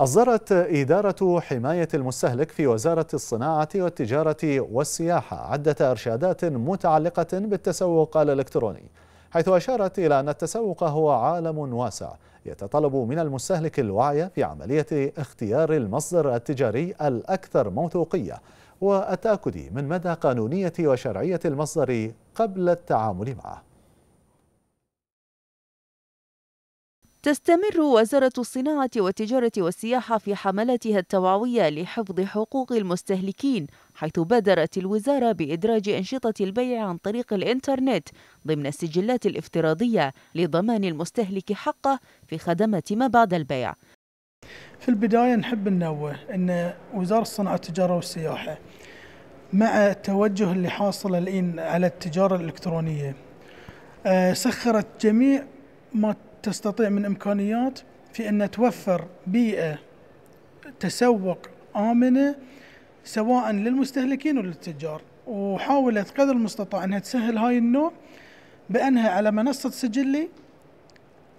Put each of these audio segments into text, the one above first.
أصدرت إدارة حماية المستهلك في وزارة الصناعة والتجارة والسياحة عدة إرشادات متعلقة بالتسوق الإلكتروني حيث أشارت إلى أن التسوق هو عالم واسع يتطلب من المستهلك الوعي في عملية اختيار المصدر التجاري الأكثر موثوقية والتأكد من مدى قانونية وشرعية المصدر قبل التعامل معه تستمر وزارة الصناعة والتجارة والسياحة في حملاتها التوعوية لحفظ حقوق المستهلكين حيث بادرت الوزارة بإدراج أنشطة البيع عن طريق الإنترنت ضمن السجلات الافتراضية لضمان المستهلك حقه في خدمة ما بعد البيع في البداية نحب ننوه أن وزارة الصناعة والتجارة والسياحة مع التوجه اللي حاصل الآن على التجارة الإلكترونية آه، سخرت جميع ما تستطيع من إمكانيات في أن توفر بيئة تسوق آمنة سواء للمستهلكين وللتجار وحاولت قدر المستطاع أنها تسهل هاي النوع بأنها على منصة سجلي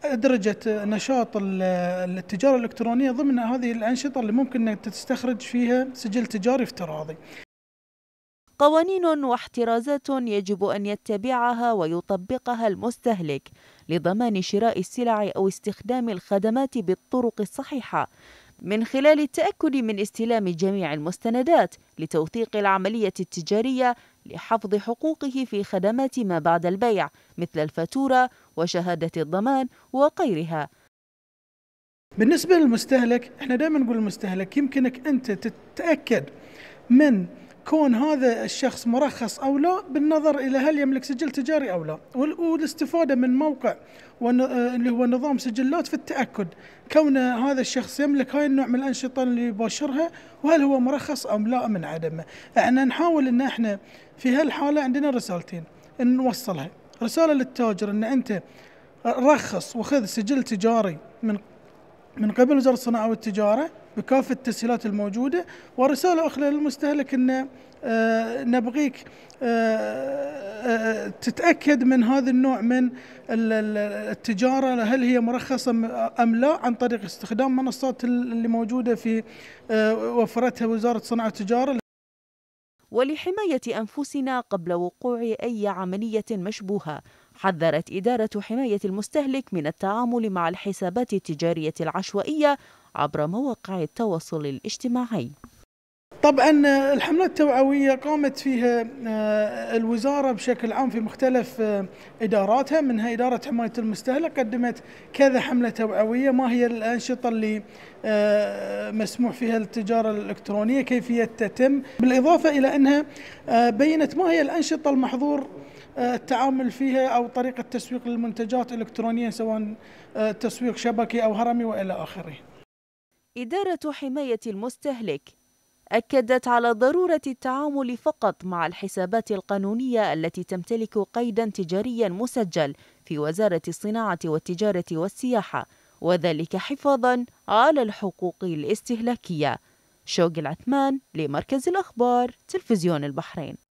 أدرجت نشاط التجارة الإلكترونية ضمن هذه الأنشطة اللي ممكن أن تستخرج فيها سجل تجاري افتراضي قوانين واحترازات يجب أن يتبعها ويطبقها المستهلك لضمان شراء السلع أو استخدام الخدمات بالطرق الصحيحة من خلال التأكد من استلام جميع المستندات لتوثيق العملية التجارية لحفظ حقوقه في خدمات ما بعد البيع مثل الفاتورة وشهادة الضمان وغيرها بالنسبة للمستهلك احنا دائما نقول للمستهلك يمكنك أنت تتأكد من كون هذا الشخص مرخص او لا بالنظر الى هل يملك سجل تجاري او لا والاستفاده من موقع آه، اللي هو نظام سجلات في التاكد كون هذا الشخص يملك هاي النوع من الانشطه اللي يباشرها وهل هو مرخص ام لا من عدمه احنا نحاول ان احنا في هالحاله عندنا رسالتين إن نوصلها رساله للتاجر ان انت رخص وخذ سجل تجاري من من قبل وزاره الصناعه والتجاره بكافة التسهيلات الموجودة ورسالة أخرى للمستهلك أن آه، نبغيك آه، آه، تتأكد من هذا النوع من التجارة هل هي مرخصة أم لا عن طريق استخدام منصات اللي موجودة في وفرتها وزارة صناعة التجارة ولحماية أنفسنا قبل وقوع أي عملية مشبوهة حذرت إدارة حماية المستهلك من التعامل مع الحسابات التجارية العشوائية عبر مواقع التواصل الاجتماعي طبعا آه، الحملات التوعوية قامت فيها آه، الوزارة بشكل عام في مختلف آه، إداراتها منها إدارة حماية المستهلك قدمت كذا حملة توعوية ما هي الأنشطة اللي مسموح فيها التجارة الإلكترونية كيفية تتم بالإضافة إلى أنها بينت ما هي الأنشطة المحظور التعامل فيها او طريقه تسويق للمنتجات الالكترونيه سواء تسويق شبكي او هرمي والى اخره. اداره حمايه المستهلك أكدت على ضرورة التعامل فقط مع الحسابات القانونية التي تمتلك قيدا تجاريا مسجل في وزارة الصناعة والتجارة والسياحة وذلك حفاظا على الحقوق الاستهلاكية شوق العثمان لمركز الأخبار تلفزيون البحرين